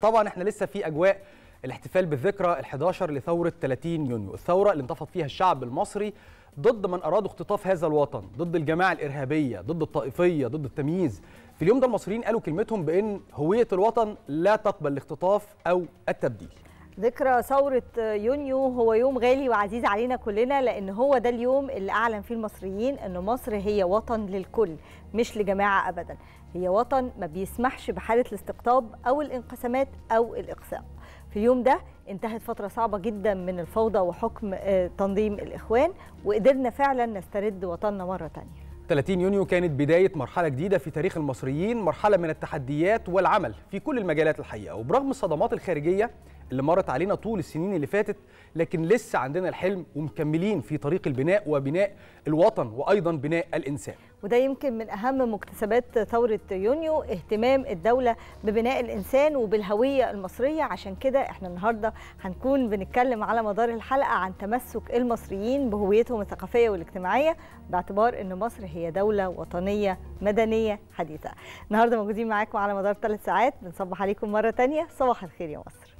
طبعا احنا لسه في اجواء الاحتفال بالذكرى ال11 لثوره 30 يونيو، الثوره اللي انتفض فيها الشعب المصري ضد من ارادوا اختطاف هذا الوطن، ضد الجماعه الارهابيه، ضد الطائفيه، ضد التمييز. في اليوم ده المصريين قالوا كلمتهم بان هويه الوطن لا تقبل الاختطاف او التبديل. ذكرى ثورة يونيو هو يوم غالي وعزيز علينا كلنا لأن هو ده اليوم اللي أعلن فيه المصريين أن مصر هي وطن للكل مش لجماعة أبدا هي وطن ما بيسمحش بحالة الاستقطاب أو الانقسامات أو الإقصاء في اليوم ده انتهت فترة صعبة جدا من الفوضى وحكم آه، تنظيم الإخوان وقدرنا فعلا نسترد وطننا مرة تانية 30 يونيو كانت بداية مرحلة جديدة في تاريخ المصريين مرحلة من التحديات والعمل في كل المجالات الحقيقة وبرغم الصدمات الخارجية اللي مرت علينا طول السنين اللي فاتت لكن لسه عندنا الحلم ومكملين في طريق البناء وبناء الوطن وايضا بناء الانسان وده يمكن من اهم مكتسبات ثوره يونيو اهتمام الدوله ببناء الانسان وبالهويه المصريه عشان كده احنا النهارده هنكون بنتكلم على مدار الحلقه عن تمسك المصريين بهويتهم الثقافيه والاجتماعيه باعتبار ان مصر هي دوله وطنيه مدنيه حديثه النهارده موجودين معاكم على مدار ثلاث ساعات بنصبح عليكم مره ثانيه صباح الخير يا مصر